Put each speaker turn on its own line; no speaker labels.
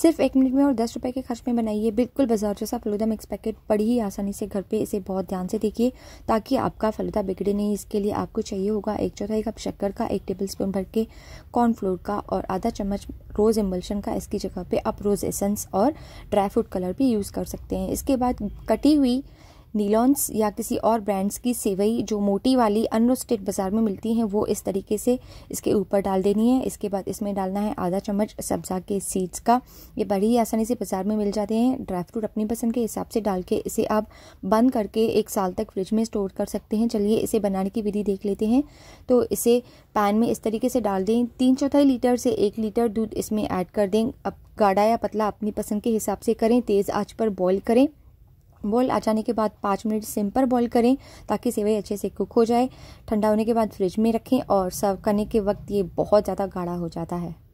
सिर्फ एक मिनट में और दस रुपये के खर्च में बनाइए बिल्कुल बाजार जैसा फलूदा मिक्स पैकेट बड़ी ही आसानी से घर पे इसे बहुत ध्यान से देखिए ताकि आपका फलूदा बिगड़े नहीं इसके लिए आपको चाहिए होगा एक चौथाई कप शक्कर का एक टेबल स्पून भर के कॉर्नफ्लोर का और आधा चम्मच रोज़ एम्बल्शन का इसकी जगह पर आप रोज़ एसेंस और ड्राई फ्रूट कलर भी यूज़ कर सकते हैं इसके बाद कटी हुई नीलॉन्स या किसी और ब्रांड्स की सेवई जो मोटी वाली अनरोस्टेड बाज़ार में मिलती हैं वो इस तरीके से इसके ऊपर डाल देनी है इसके बाद इसमें डालना है आधा चम्मच सब्जा के सीड्स का ये बड़ी आसानी से बाज़ार में मिल जाते हैं ड्राई फ्रूट अपनी पसंद के हिसाब से डाल के इसे आप बंद करके एक साल तक फ्रिज में स्टोर कर सकते हैं चलिए इसे बनाने की विधि देख लेते हैं तो इसे पैन में इस तरीके से डाल दें तीन चौथाई लीटर से एक लीटर दूध इसमें ऐड कर दें अब गाढ़ा या पतला अपनी पसंद के हिसाब से करें तेज़ आँच पर बॉयल करें बॉयल आ जाने के बाद पाँच मिनट सिम पर बॉयल करें ताकि सेवई अच्छे से कुक हो जाए ठंडा होने के बाद फ्रिज में रखें और सर्व करने के वक्त ये बहुत ज़्यादा गाढ़ा हो जाता है